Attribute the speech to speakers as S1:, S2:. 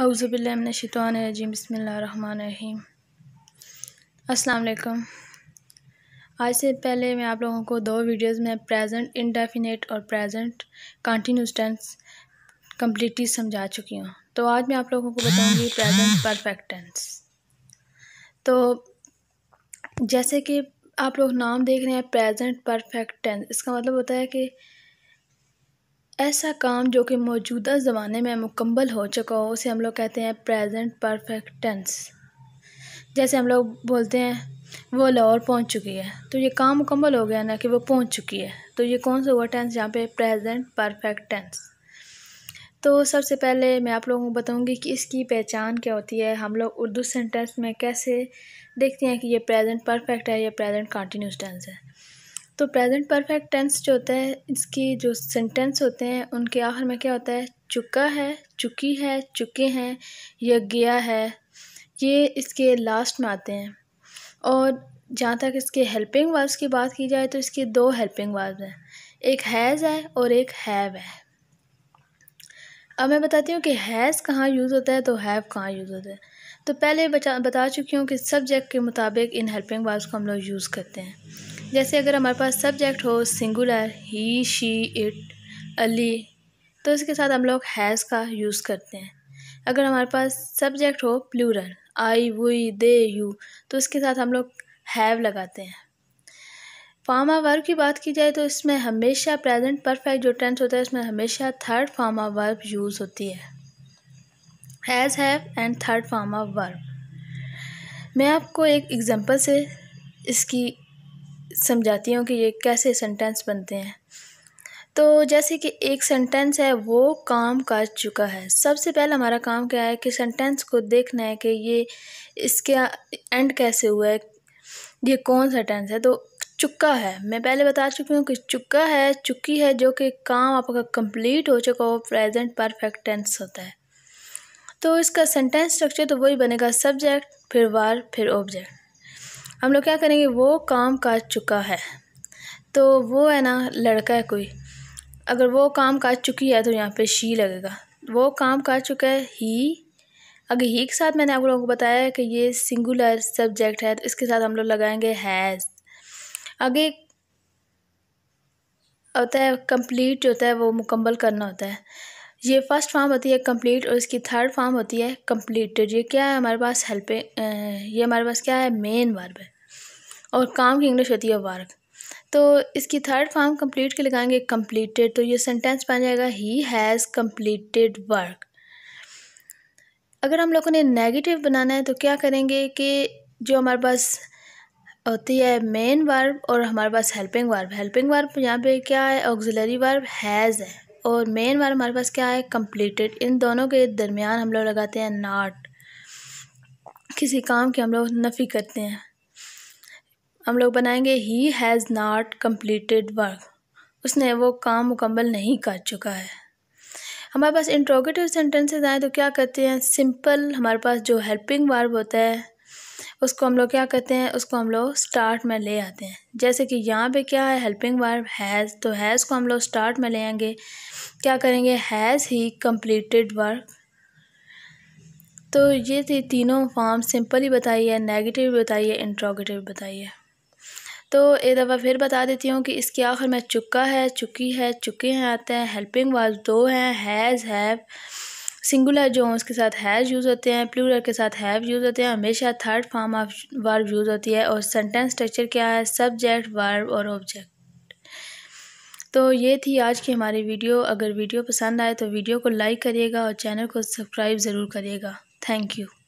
S1: अवज़बिल्लिमिनशितवानरजीम बसमीम अल्लाम आज से पहले मैं आप लोगों को दो वीडियोस में प्रेजेंट इंडेफिनेट और प्रेजेंट कंटिन्यूस टेंस कम्प्लीटली समझा चुकी हूँ तो आज मैं आप लोगों को बताऊँगी प्रेजेंट परफेक्ट टेंस तो जैसे कि आप लोग नाम देख रहे हैं प्रेजेंट परफेक्ट टेंस इसका मतलब होता है कि ऐसा काम जो कि मौजूदा ज़माने में मुकम्मल हो चुका हो उसे हम लोग कहते हैं प्रेजेंट परफेक्ट टेंस जैसे हम लोग बोलते हैं वो लाहौर पहुंच चुकी है तो ये काम मुकम्मल हो गया ना कि वो पहुंच चुकी है तो ये कौन सा हुआ टेंस यहाँ पे प्रेजेंट परफेक्ट टेंस तो सबसे पहले मैं आप लोगों को बताऊँगी कि इसकी पहचान क्या होती है हम लोग उर्दू सेंटेंस में कैसे देखते हैं कि ये प्रेजेंट परफेक्ट है या प्रेजेंट कंटिन्यूस टेंस है तो प्रेजेंट परफेक्ट टेंस जो होता है इसकी जो सेंटेंस होते हैं उनके आखिर में क्या होता है चुका है चुकी है चुके हैं या गया है ये इसके लास्ट में आते हैं और जहाँ तक इसके हेल्पिंग वर्ब्स की बात की जाए तो इसके दो हेल्पिंग वर्ब्स हैं एक हैज़ है और एक हैव है अब मैं बताती हूँ कि हैज़ कहाँ यूज़ होता है तो हैव कहाँ यूज़ होता है तो पहले बचा बता चुकी हूँ कि सब्जेक्ट के मुताबिक इन हेल्पिंग वर्ब्स को हम लोग यूज़ करते हैं जैसे अगर हमारे पास सब्जेक्ट हो सिंगुलर ही शी इट अली तो इसके साथ हम लोग हैज़ का यूज़ करते हैं अगर हमारे पास सब्जेक्ट हो plural I we they you तो इसके साथ हम लोग हैव लगाते हैं फार्मा वर्ब की बात की जाए तो इसमें हमेशा प्रेजेंट परफेक्ट जो टेंस होता है इसमें हमेशा थर्ड फार्मा वर्ब यूज़ होती है हैज़ हैव एंड थर्ड फार्मा वर्ब मैं आपको एक एग्ज़ाम्पल से इसकी समझाती हूँ कि ये कैसे सेंटेंस बनते हैं तो जैसे कि एक सेंटेंस है वो काम कर चुका है सबसे पहले हमारा काम क्या है कि सेंटेंस को देखना है कि ये इसका एंड कैसे हुआ है ये कौन सा टेंस है तो चुका है मैं पहले बता चुकी हूँ कि चुका है चुकी है जो कि काम आपका कंप्लीट हो चुका हो प्रेजेंट परफेक्ट टेंस होता है तो इसका सेंटेंस स्ट्रक्चर तो वही बनेगा सब्जेक्ट फिर वार फिर ऑब्जेक्ट हम लोग क्या करेंगे वो काम काट चुका है तो वो है ना लड़का है कोई अगर वो काम काट चुकी है तो यहाँ पे शी लगेगा वो काम काट चुका है ही अगर ही के साथ मैंने आप लोगों को बताया कि ये सिंगुलर सब्जेक्ट है तो इसके साथ हम लोग लगाएंगे हैज़ आगे होता है कंप्लीट जो होता है वो मुकम्मल करना होता है ये फर्स्ट फॉर्म होती है कंप्लीट और इसकी थर्ड फॉर्म होती है कंप्लीटेड ये क्या है हमारे पास हेल्पिंग ये हमारे पास क्या है मेन वर्ब है और काम की इंग्लिश होती है वर्क तो इसकी थर्ड फॉर्म कंप्लीट के लगाएंगे कंप्लीटेड तो ये सेंटेंस बन जाएगा ही हैज़ कंप्लीटेड वर्क अगर हम लोगों ने नेगेटिव बनाना है तो क्या करेंगे कि जो हमारे पास होती है मेन वर्ब और हमारे पास हेल्पिंग वर्ब हेल्पिंग वर्ब यहाँ पे क्या है ऑक्सिलरी वर्ब हैज़ है और मेन वाला हमारे पास क्या है कंप्लीटेड इन दोनों के दरमियान हम लोग लगाते हैं नाट किसी काम की हम लोग नफ़ी करते हैं हम लोग बनाएंगे he has not completed work उसने वो काम मुकम्मल नहीं कर चुका है हमारे पास इंट्रोगेटिव सेंटेंसेज आए तो क्या करते हैं सिंपल हमारे पास जो हेल्पिंग वर्ब होता है उसको हम लोग क्या करते हैं उसको हम लोग स्टार्ट में ले आते हैं जैसे कि यहाँ पे क्या है हेल्पिंग वर्ब हैज़ तो हैज़ को हम लोग स्टार्ट में ले आएंगे क्या करेंगे हैज़ ही कम्प्लीटेड वर्क तो ये थी तीनों फॉर्म सिंपल ही बताई है नेगेटिव बताई है इंट्रोगेटिव बताई है तो एक दफ़ा फिर बता देती हूँ कि इसके आखिर में चुका है चुकी है चुके हैं आते हैं हेल्पिंग वर्ब दो हैं हैज़ हैव सिंगुलर जो हों उसके साथ हैज़ यूज़ होते हैं प्लूरल के साथ हैव यूज़ होते हैं हमेशा third form of verb use होती है और सेंटेंस स्ट्रक्चर क्या है सब्जेक्ट वर्ब और ऑब्जेक्ट तो ये थी आज की हमारी वीडियो अगर वीडियो पसंद आए तो वीडियो को लाइक करिएगा और चैनल को सब्सक्राइब ज़रूर करिएगा थैंक यू